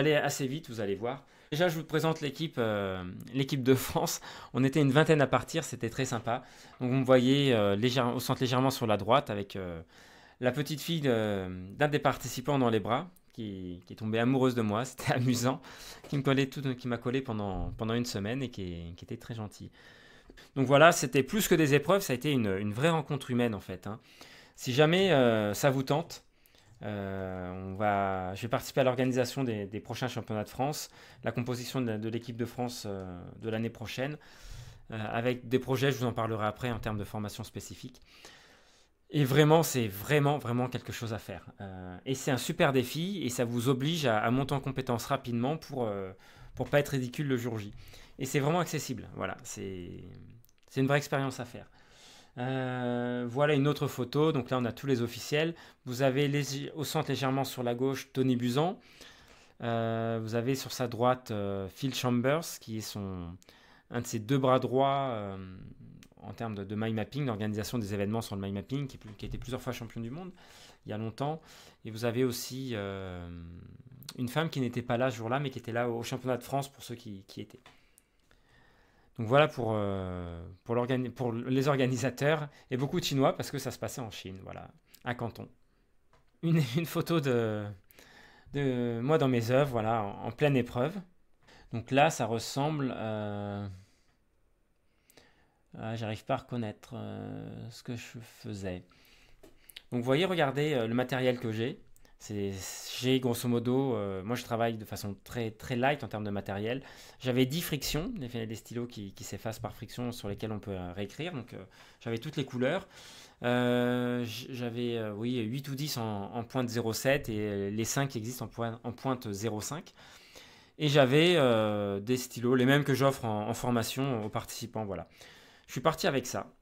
allez assez vite, vous allez voir. Déjà, je vous présente l'équipe, euh, l'équipe de France. On était une vingtaine à partir, c'était très sympa. Donc, vous me voyez euh, au centre légèrement sur la droite avec euh, la petite fille d'un des participants dans les bras qui, qui est tombée amoureuse de moi. C'était amusant, qui me collait tout, qui m'a collé pendant, pendant une semaine et qui, était très gentil. Donc voilà, c'était plus que des épreuves, ça a été une, vraie rencontre humaine en fait. Hein. Si jamais ça vous tente, euh, on va, je vais participer à l'organisation des, prochains championnats de France, la composition de, l'équipe de France euh, de l'année prochaine, euh, avec des projets, je vous en parlerai après en termes de formation spécifique. Et vraiment, c'est vraiment, vraiment quelque chose à faire. et c'est un super défi et ça vous oblige à, monter en compétences rapidement pour pour pas être ridicule le jour J. Et c'est vraiment accessible. Voilà, c'est une vraie expérience à faire. Euh, voilà une autre photo. Donc là, on a tous les officiels. Vous avez au centre légèrement sur la gauche Tony Buzan. Euh, vous avez sur sa droite euh, Phil Chambers, qui est son, un de ses deux bras droits en termes de, de mapping, d'organisation des événements sur le mind mapping, qui, a été plusieurs fois champion du monde il y a longtemps. Et vous avez aussi une femme qui n'était pas là ce jour-là, mais qui était là au, championnat de France pour ceux qui, qui étaient. Donc voilà pour, euh, pour, les organisateurs et beaucoup de Chinois parce que ça se passait en Chine, voilà, à Canton. Une, photo de, moi dans mes œuvres, voilà, en, pleine épreuve. Donc là, ça ressemble. Euh, ah, j'arrive pas à reconnaître euh, ce que je faisais. Donc vous voyez, regardez le matériel que j'ai. J'ai grosso modo, euh, moi je travaille de façon très, très light en termes de matériel. J'avais 10 frictions, des, stylos qui, s'effacent par friction sur lesquels on peut euh, réécrire. Donc euh, j'avais toutes les couleurs. j'avais oui, 8 ou 10 en, pointe 0,7 et les 5 existent en, pointe, en pointe 0,5. Et j'avais des stylos, les mêmes que j'offre en, formation aux participants. Voilà. Je suis parti avec ça.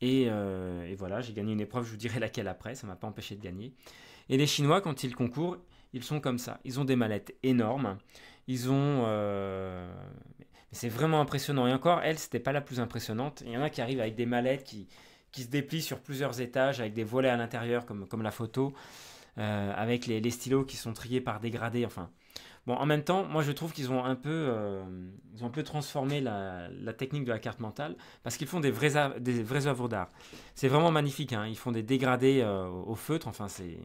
Et, et voilà, j'ai gagné une épreuve, je vous dirai laquelle après, ça ne m'a pas empêché de gagner. Et les Chinois, quand ils concourent, ils sont comme ça. Ils ont des mallettes énormes. Ils ont. Euh, c'est vraiment impressionnant. Et encore, elle, c'était pas la plus impressionnante. Il y en a qui arrivent avec des mallettes qui, qui se déplient sur plusieurs étages, avec des volets à l'intérieur, comme, comme la photo, euh, avec les, stylos qui sont triés par dégradé. Enfin. Bon, en même temps, moi je trouve qu'ils ont un peu, euh, ils ont un peu transformé la, technique de la carte mentale parce qu'ils font des vraies, des vrais œuvres d'art. C'est vraiment magnifique. Hein. Ils font des dégradés au feutre. Enfin, c'est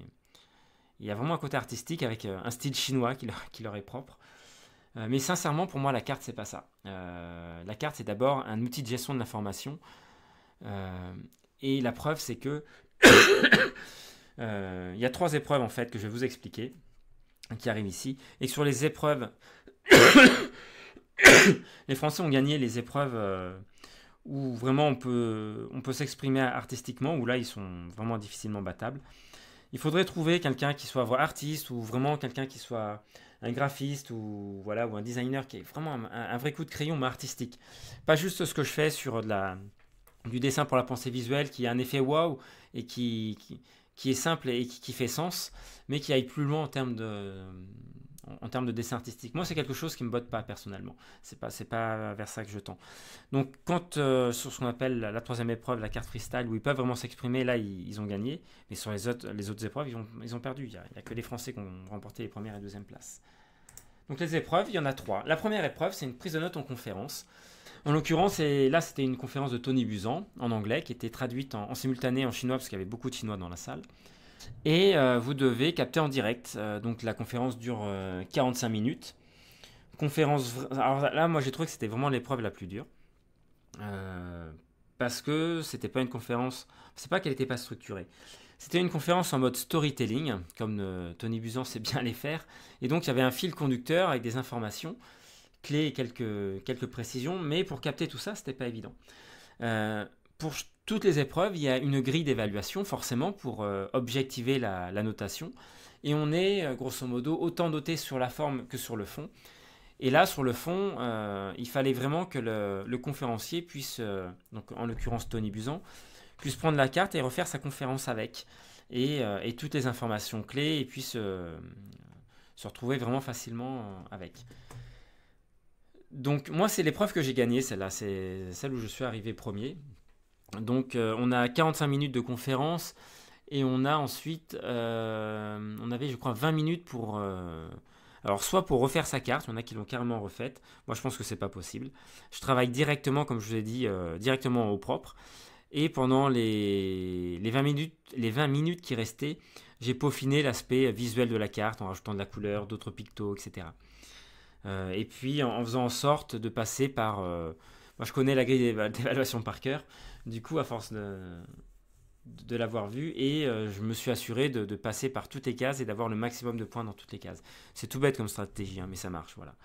il y a vraiment un côté artistique avec euh, un style chinois qui leur, est propre. Euh, mais sincèrement, pour moi, la carte, c'est pas ça. Euh, la carte, c'est d'abord un outil de gestion de l'information. et la preuve, c'est que il y a trois épreuves en fait que je vais vous expliquer, qui arrivent ici. Et sur les épreuves, les Français ont gagné les épreuves où vraiment on peut s'exprimer artistiquement, où là ils sont vraiment difficilement battables il faudrait trouver quelqu'un qui soit artiste ou vraiment quelqu'un qui soit un graphiste ou voilà ou un designer qui est vraiment un, vrai coup de crayon mais artistique. Pas juste ce que je fais sur du dessin pour la pensée visuelle qui a un effet waouh et qui, qui, est simple et qui, qui, fait sens, mais qui aille plus loin en termes de, en, termes de dessin artistique. Moi, c'est quelque chose qui me botte pas personnellement. C'est pas, pas vers ça que je tends. Donc, quand euh, sur ce qu'on appelle la, troisième épreuve, la carte freestyle, où ils peuvent vraiment s'exprimer, là, ils, ont gagné. Mais sur les autres, les autres épreuves, ils ont, perdu. Il n'y a, que les Français qui ont remporté les premières et deuxièmes places. Donc, les épreuves, il y en a trois. La première épreuve, c'est une prise de notes en conférence. En l'occurrence, là, c'était une conférence de Tony Buzan en anglais qui était traduite en, en simultané en chinois parce qu'il y avait beaucoup de chinois dans la salle. Et euh, vous devez capter en direct. Euh, donc la conférence dure 45 euh, minutes. Conférence. Alors là, moi j'ai trouvé que c'était vraiment l'épreuve la plus dure. parce que c'était pas une conférence. C'est pas qu'elle n'était pas structurée. C'était une conférence en mode storytelling, comme Tony Buzan sait bien les faire. Et donc, il y avait un fil conducteur avec des informations, clés et quelques, quelques précisions. Mais pour capter tout ça, c'était pas évident pour toutes les épreuves, il y a une grille d'évaluation forcément pour euh, objectiver la, notation. Et on est euh, grosso modo autant doté sur la forme que sur le fond. Et là, sur le fond, euh, il fallait vraiment que le, conférencier puisse, donc en l'occurrence Tony Buzan, puisse prendre la carte et refaire sa conférence avec. Et, toutes les informations clés et puisse se retrouver vraiment facilement avec. Donc moi, c'est l'épreuve que j'ai gagnée, celle-là. C'est celle où je suis arrivé premier. Donc euh, on a 45 minutes de conférence et on a ensuite, euh, on avait je crois 20 minutes pour... Euh, alors soit pour refaire sa carte, il y en a qui l'ont carrément refaite. Moi je pense que n'est pas possible. Je travaille directement, comme je vous ai dit, directement au propre. Et pendant les, les, 20 minutes, les 20 minutes qui restaient, j'ai peaufiné l'aspect visuel de la carte en rajoutant de la couleur, d'autres pictos, etc. et puis en, faisant en sorte de passer par... moi je connais la grille d'évaluation par cœur. Du coup, à force de, l'avoir vu et euh, je me suis assuré de, passer par toutes les cases et d'avoir le maximum de points dans toutes les cases. C'est tout bête comme stratégie, hein, mais ça marche, voilà.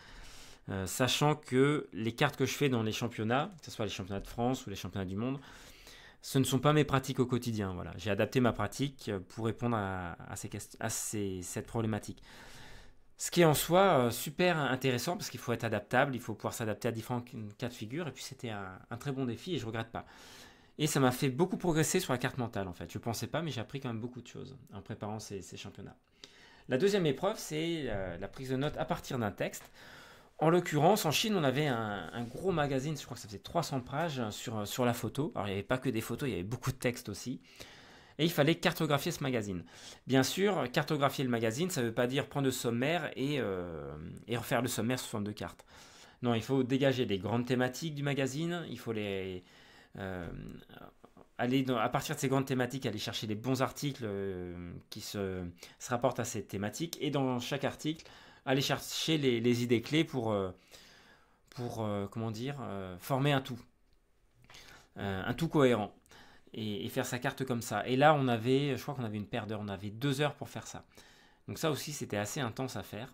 Euh, sachant que les cartes que je fais dans les championnats, que ce soit les championnats de France ou les championnats du monde, ce ne sont pas mes pratiques au quotidien. Voilà. J'ai adapté ma pratique euh, pour répondre à, cette problématique. Ce qui est en soi super intéressant parce qu'il faut être adaptable, il faut pouvoir s'adapter à différents cas de figure. Et puis c'était un, un, très bon défi et je ne regrette pas. Et ça m'a fait beaucoup progresser sur la carte mentale en fait. Je ne pensais pas, mais j'ai appris quand même beaucoup de choses en préparant ces, championnats. La deuxième épreuve, c'est euh, la, prise de notes à partir d'un texte. En l'occurrence, en Chine, on avait un, gros magazine, je crois que ça faisait 300 pages hein, sur, sur la photo. Alors il n'y avait pas que des photos, il y avait beaucoup de textes aussi. Et il fallait cartographier ce magazine. Bien sûr, cartographier le magazine, ça ne veut pas dire prendre le sommaire et, euh, et refaire le sommaire sous forme de carte. Non, il faut dégager les grandes thématiques du magazine, il faut les, euh, aller à partir de ces grandes thématiques, aller chercher les bons articles euh, qui se, rapportent à ces thématiques, et dans chaque article, aller chercher les, idées clés pour, euh, pour comment dire, former un tout, un tout cohérent. Et, faire sa carte comme ça. Et là, on avait, je crois qu'on avait une paire d'heures, on avait deux heures pour faire ça. Donc ça aussi, c'était assez intense à faire.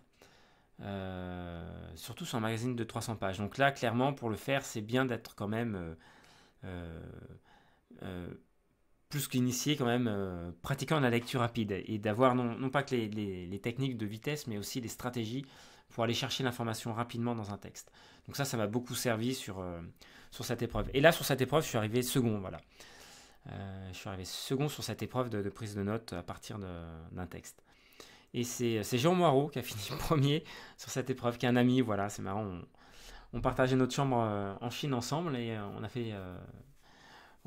surtout sur un magazine de 300 pages. Donc là, clairement, pour le faire, c'est bien d'être quand même euh, euh, plus qu'initié quand même, euh, pratiquant la lecture rapide et d'avoir non, pas que les, techniques de vitesse, mais aussi les stratégies pour aller chercher l'information rapidement dans un texte. Donc ça, ça m'a beaucoup servi sur, sur cette épreuve. Et là, sur cette épreuve, je suis arrivé second, voilà. je suis arrivé second sur cette épreuve de, prise de notes à partir d'un texte. Et c'est Jean Moirot qui a fini premier sur cette épreuve, qui est un ami, voilà, c'est marrant, on partageait notre chambre euh, en Chine ensemble et euh, on a fait euh,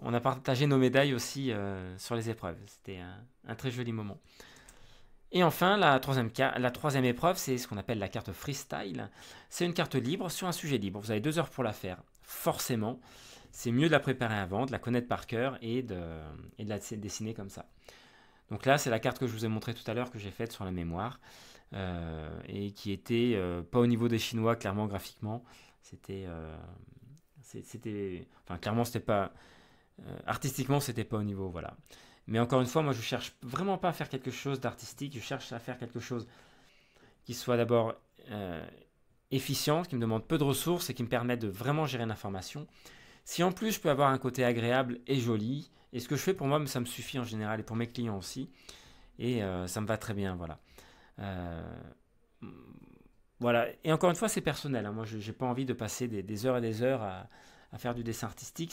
on a partagé nos médailles aussi sur les épreuves. C'était un, très joli moment. Et enfin, la troisième, épreuve, c'est ce qu'on appelle la carte freestyle. C'est une carte libre sur un sujet libre. Vous avez deux heures pour la faire. Forcément, c'est mieux de la préparer avant, de la connaître par cœur et de, la dessiner comme ça. Donc là, c'est la carte que je vous ai montrée tout à l'heure que j'ai faite sur la mémoire et qui était pas au niveau des Chinois, clairement graphiquement, c'était. Euh, c'était. Enfin, clairement, c'était pas. Euh, artistiquement, c'était pas au niveau, voilà. Mais encore une fois, moi, je cherche vraiment pas à faire quelque chose d'artistique. Je cherche à faire quelque chose qui soit d'abord euh, efficient, qui me demande peu de ressources et qui me permet de vraiment gérer l'information. Si en plus je peux avoir un côté agréable et joli, et ce que je fais pour moi, ça me suffit en général et pour mes clients aussi, et ça me va très bien, voilà. Euh, voilà. Et encore une fois, c'est personnel. Hein. Moi, je n'ai pas envie de passer des, heures et des heures à, faire du dessin artistique.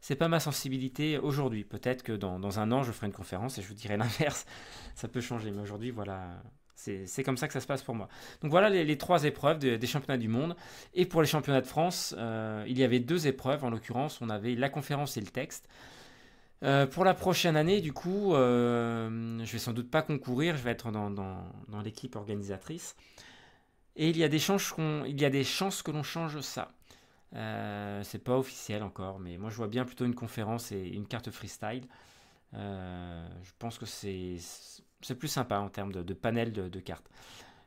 C'est pas ma sensibilité aujourd'hui. Peut-être que dans, un an, je ferai une conférence et je vous dirai l'inverse. Ça peut changer. Mais aujourd'hui, voilà. C'est comme ça que ça se passe pour moi. Donc voilà les, trois épreuves des championnats du monde. Et pour les championnats de France, euh, il y avait deux épreuves. En l'occurrence, on avait la conférence et le texte. Euh, pour la prochaine année, du coup, je euh, je vais sans doute pas concourir, je vais être dans l'équipe organisatrice. Et il y a des chances, qu'on, il y des chances que l'on change ça. Ce euh, c'est pas officiel encore, mais moi je vois bien plutôt une conférence et une carte freestyle. Euh, je pense que c'est, plus sympa en termes de, panel de, cartes.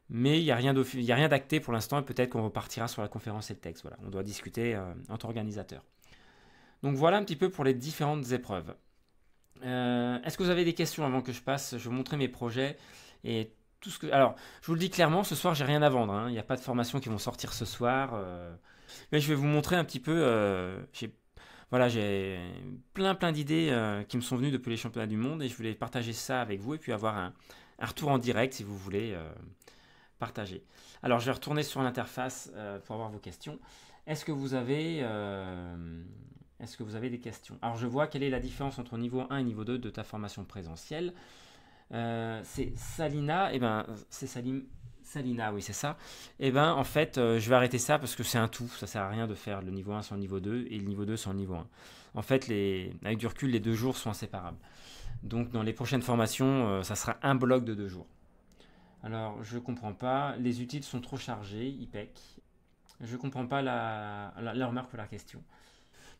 Mais il n'y a, rien a rien d'acté pour l'instant et peut-être qu'on repartira sur la conférence et le texte. Voilà, on doit discuter euh, entre organisateurs. Donc voilà un petit peu pour les différentes épreuves. Est-ce que vous avez des questions avant que je passe Je vais vous montrer mes projets et alors, je vous le dis clairement, ce soir, j'ai rien à vendre. Hein. Il n'y a pas de formation qui vont sortir ce soir. Euh. Mais je vais vous montrer un petit peu. Euh, j'ai voilà, j'ai plein plein d'idées euh, qui me sont venues depuis les championnats du monde et je voulais partager ça avec vous et puis avoir un, retour en direct si vous voulez partager. Alors, je vais retourner sur l'interface pour avoir vos questions. Est-ce que vous avez est-ce que vous avez des questions Alors, je vois quelle est la différence entre niveau 1 et niveau 2 de ta formation présentielle. Euh, c'est Salina, et eh ben c'est Salina, oui, c'est ça. Et eh ben en fait, euh, je vais arrêter ça parce que c'est un tout. Ça sert à rien de faire le niveau 1 sans le niveau 2 et le niveau 2 sans le niveau 1. En fait, les, avec du recul, les deux jours sont inséparables. Donc, dans les prochaines formations, euh, ça sera un bloc de deux jours. Alors, je comprends pas. Les utiles sont trop chargés, IPEC. Je comprends pas la, la, la remarque la question.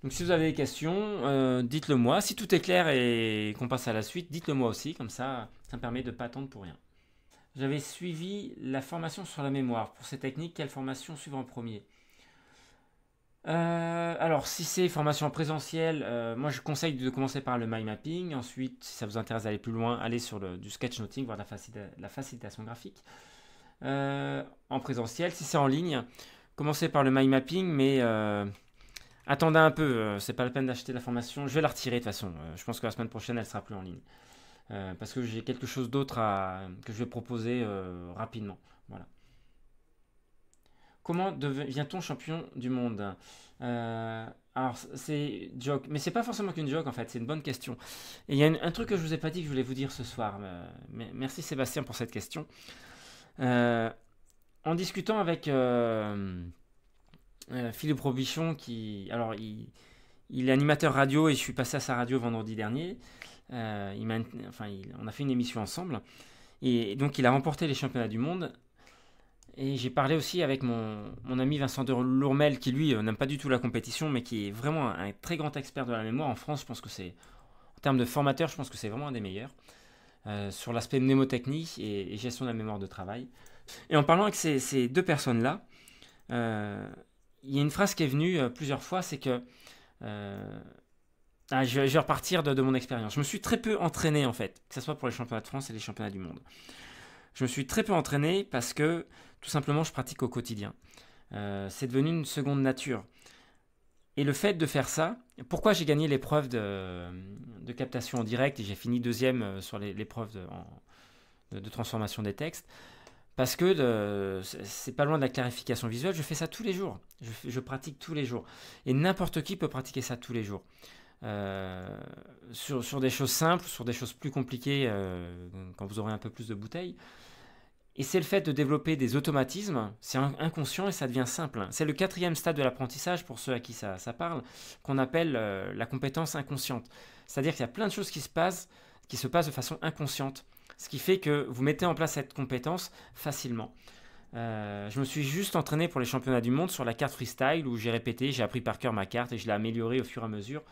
Donc si vous avez des questions, euh, dites-le moi. Si tout est clair et qu'on passe à la suite, dites-le moi aussi, comme ça, ça me permet de ne pas attendre pour rien. J'avais suivi la formation sur la mémoire. Pour ces techniques, quelle formation suivre en premier euh, alors, si c'est formation en présentiel, euh, moi je conseille de commencer par le mind mapping. Ensuite, si ça vous intéresse d'aller plus loin, allez sur le, du sketchnoting, voir la, facilitation graphique. en présentiel, si c'est en ligne, commencez par le mind mapping, mais attendez un peu, euh, c'est pas la peine d'acheter la formation. Je vais la retirer de toute façon. Euh, je pense que la semaine prochaine, elle sera plus en ligne. Euh, parce que j'ai quelque chose d'autre que je vais proposer rapidement. Voilà. Comment devient-on champion du monde Alors, c'est joke, mais c'est pas forcément qu'une joke en fait, c'est une bonne question. Et il y a un truc que je vous ai pas dit que je voulais vous dire ce soir. merci Sébastien pour cette question. en discutant avec. Euh, Philippe Robichon, qui. Alors, il, il, est animateur radio et je suis passé à sa radio vendredi dernier. Euh, il enfin, on a fait une émission ensemble. Et donc, il a remporté les championnats du monde. Et j'ai parlé aussi avec mon, mon ami Vincent de Lourmel, qui lui euh, n'aime pas du tout la compétition, mais qui est vraiment un, très grand expert de la mémoire. En France, je pense que c'est. En termes de formateur, je pense que c'est vraiment un des meilleurs. sur l'aspect mnémotechnique et, gestion de la mémoire de travail. Et en parlant avec ces, ces deux personnes-là, euh, il y a une phrase qui est venue euh, plusieurs fois, c'est que... Euh, ah, je, vais, repartir de, mon expérience. Je me suis très peu entraîné en fait, que ce soit pour les championnats de France et les championnats du monde. Je me suis très peu entraîné parce que tout simplement je pratique au quotidien. Euh, c'est devenu une seconde nature. Et le fait de faire ça, pourquoi j'ai gagné l'épreuve de, captation en direct et j'ai fini deuxième sur l'épreuve de, transformation des textes, parce que c'est pas loin de la clarification visuelle, je fais ça tous les jours. Je, pratique tous les jours. Et n'importe qui peut pratiquer ça tous les jours. Euh, sur, des choses simples, sur des choses plus compliquées, euh, quand vous aurez un peu plus de bouteilles. Et c'est le fait de développer des automatismes, c'est inconscient et ça devient simple. C'est le quatrième stade de l'apprentissage, pour ceux à qui ça, parle, qu'on appelle euh, la compétence inconsciente. C'est-à-dire qu'il y a plein de choses qui se passent, qui se passent de façon inconsciente. Ce qui fait que vous mettez en place cette compétence facilement. Euh, je me suis juste entraîné pour les championnats du monde sur la carte freestyle où j'ai répété, j'ai appris par cœur ma carte et je l'ai améliorée au fur et à mesure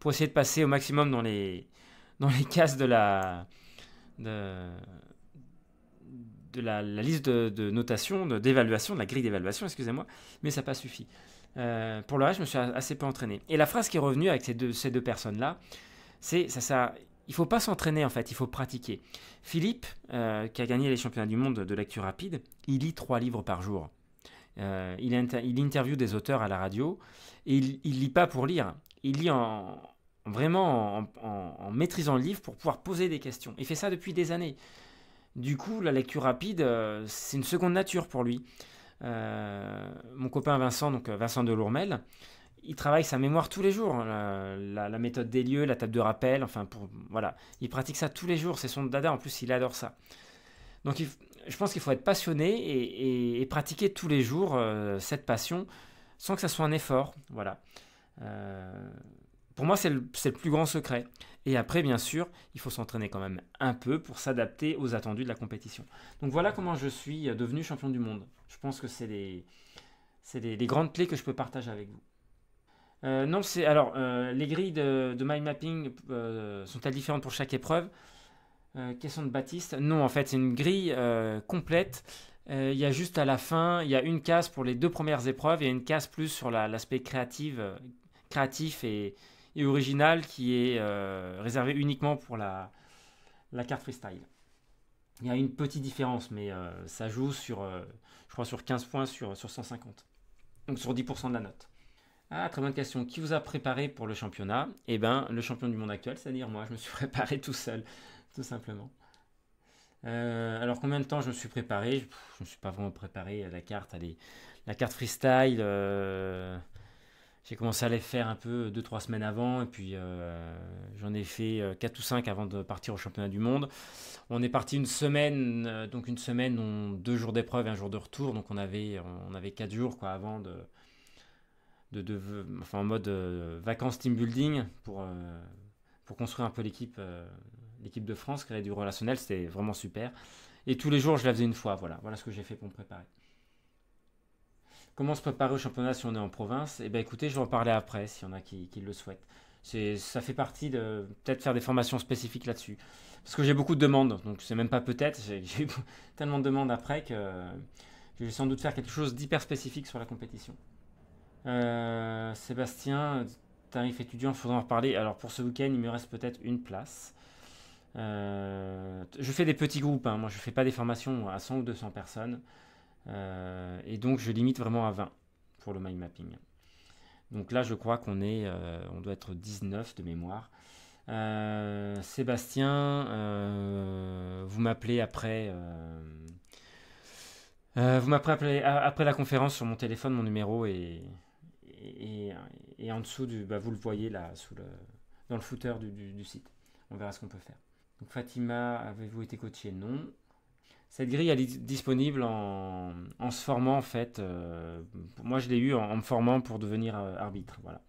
pour essayer de passer au maximum dans les, dans les cases de la, de, la, liste de, notation, d'évaluation, de, la grille d'évaluation, excusez-moi, mais ça n'a pas suffi. Euh, pour le reste, je me suis assez peu entraîné. Et la phrase qui est revenue avec ces deux, ces deux personnes-là, c'est ça, ça, il faut pas s'entraîner en fait, il faut pratiquer. Philippe, euh, qui a gagné les championnats du monde de lecture rapide, il lit trois livres par jour. Euh, il, interviewe des auteurs à la radio et il, ne lit pas pour lire. Il lit en, vraiment en, maîtrisant le livre pour pouvoir poser des questions. Il fait ça depuis des années. Du coup, la lecture rapide, euh, c'est une seconde nature pour lui. mon copain Vincent, donc Vincent Delourmel, il travaille sa mémoire tous les jours, la, méthode des lieux, la table de rappel, enfin, pour, voilà. Il pratique ça tous les jours, c'est son dada, en plus, il adore ça. Donc, je pense qu'il faut être passionné et, pratiquer tous les jours euh, cette passion sans que ça soit un effort, voilà. Euh, pour moi, c'est le, plus grand secret. Et après, bien sûr, il faut s'entraîner quand même un peu pour s'adapter aux attendus de la compétition. Donc voilà comment je suis euh, devenu champion du monde. Je pense que c'est les, les grandes clés que je peux partager avec vous. Euh, non, c'est alors euh, les grilles de, mind mapping euh, sont-elles différentes pour chaque épreuve Question de Baptiste. Non, en fait, c'est une grille complète. Il y a juste à la fin, il y a une case pour les deux premières épreuves et une case plus sur l'aspect créatif, et, original qui est réservé uniquement pour la, la carte freestyle. Il y a une petite différence, mais ça joue sur, je crois, sur 15 points sur, sur 150. Donc sur 10% de la note. Ah, très bonne question. Qui vous a préparé pour le championnat Eh bien, le champion du monde actuel, c'est-à-dire moi. Je me suis préparé tout seul, tout simplement. Euh, alors, combien de temps je me suis préparé Je ne me suis pas vraiment préparé à la carte. Allez, la carte freestyle, euh, j'ai commencé à les faire un peu 2-3 semaines avant. Et puis, euh, j'en ai fait 4 ou 5 avant de partir au championnat du monde. On est parti une semaine, donc une semaine, on, deux jours d'épreuve et un jour de retour. Donc, on avait, on avait 4 jours quoi, avant de de, enfin, en mode euh, vacances team building pour, euh, pour construire un peu l'équipe euh, l'équipe de France, créer du relationnel, c'était vraiment super. Et tous les jours, je la faisais une fois. Voilà, voilà ce que j'ai fait pour me préparer. Comment se préparer au championnat si on est en province Eh ben écoutez, je vais en parler après, s'il y en a qui, le souhaitent. Ça fait partie de peut-être faire des formations spécifiques là-dessus. Parce que j'ai beaucoup de demandes, donc c'est même pas peut-être, j'ai tellement de demandes après que je vais sans doute faire quelque chose d'hyper spécifique sur la compétition. Euh, Sébastien, tarif étudiant, il faudra en reparler. Alors pour ce week-end, il me reste peut-être une place. Euh, je fais des petits groupes, hein. moi je ne fais pas des formations à 100 ou 200 personnes. Euh, et donc je limite vraiment à 20 pour le mind mapping. Donc là je crois qu'on est, on doit être 19 de mémoire. Sébastien, vous m'appelez après... vous m'appelez après, la conférence sur mon téléphone, mon numéro et et, en dessous, du, bah, vous le voyez là, sous le, dans le footer du, site. On verra ce qu'on peut faire. Donc Fatima, avez-vous été coachée Non. Cette grille, elle est disponible en, se formant en fait. Euh, moi, je l'ai eu en, me formant pour devenir euh, arbitre. Voilà.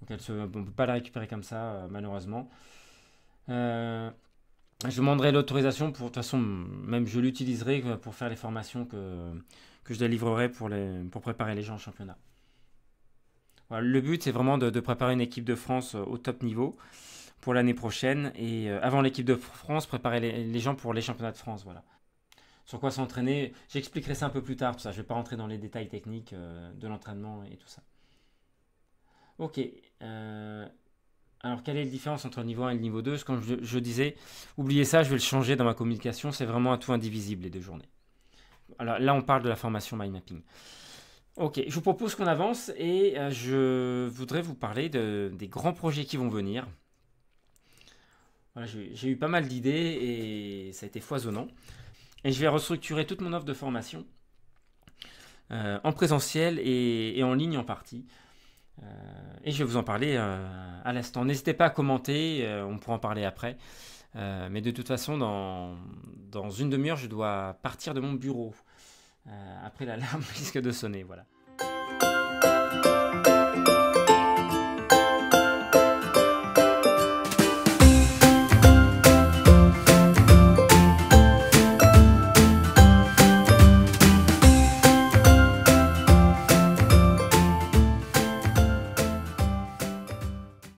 Donc elle se, on ne peut pas la récupérer comme ça, euh, malheureusement. je demanderai l'autorisation pour, de toute façon, même je l'utiliserai pour faire les formations que, que je délivrerai pour, les, pour préparer les gens en championnat le but, c'est vraiment de, préparer une équipe de France euh, au top niveau pour l'année prochaine. Et euh, avant l'équipe de France, préparer les, gens pour les championnats de France. Voilà. Sur quoi s'entraîner, j'expliquerai ça un peu plus tard. ça. Je ne vais pas rentrer dans les détails techniques euh, de l'entraînement et tout ça. Ok. alors, quelle est la différence entre le niveau 1 et le niveau 2 Comme je, je, disais, oubliez ça, je vais le changer dans ma communication. C'est vraiment un tout indivisible, les deux journées. Alors là, on parle de la formation mind mapping. Ok, je vous propose qu'on avance et euh, je voudrais vous parler des grands projets qui vont venir. j'ai eu pas mal d'idées et ça a été foisonnant. Et je vais restructurer toute mon offre de formation euh, en présentiel et, en ligne en partie. Euh, et je vais vous en parler à l'instant. N'hésitez pas à commenter, on pourra en parler après. mais de toute façon, dans une demi-heure, je dois partir de mon bureau. Euh, après l'alarme risque de sonner. Voilà.